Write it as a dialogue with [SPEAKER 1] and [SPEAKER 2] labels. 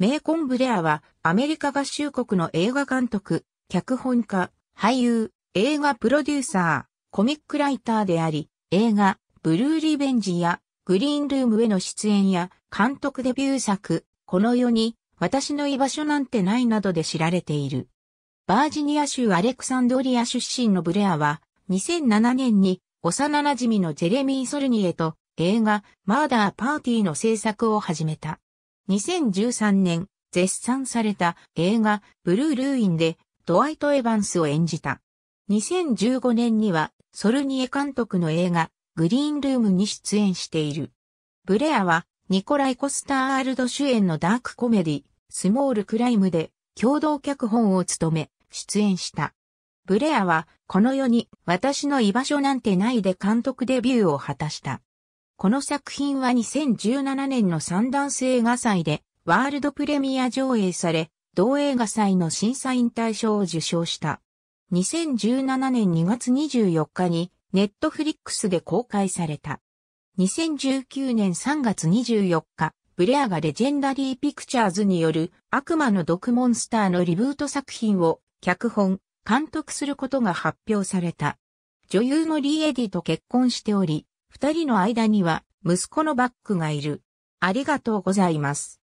[SPEAKER 1] メーコン・ブレアは、アメリカ合衆国の映画監督、脚本
[SPEAKER 2] 家、俳優、映画プロデューサー、コミックライターであり、映画、ブルーリベンジや、グリーンルームへの出演や、監督デビュー作、この世に、私の居場所なんてないなどで知られている。バージニア州アレクサンドリア出身のブレアは、2007年に、幼馴染のジェレミー・ソルニエと、映画、マーダー・パーティーの制作を始めた。2013年、絶賛された映画、ブルールーインで、ドワイト・エヴァンスを演じた。2015年には、ソルニエ監督の映画、グリーンルームに出演している。ブレアは、ニコライ・コスター・アールド主演のダークコメディ、スモール・クライムで、共同脚本を務め、出演した。ブレアは、この世に私の居場所なんてないで監督デビューを果たした。この作品は2017年の三段性映画祭でワールドプレミア上映され、同映画祭の審査員大賞を受賞した。2017年2月24日にネットフリックスで公開された。2019年3月24日、ブレアがレジェンダリーピクチャーズによる悪魔の毒モンスターのリブート作品を脚本、監督することが発表された。女優のリーエディと結婚しており、
[SPEAKER 1] 二人の間には息子のバックがいる。ありがとうございます。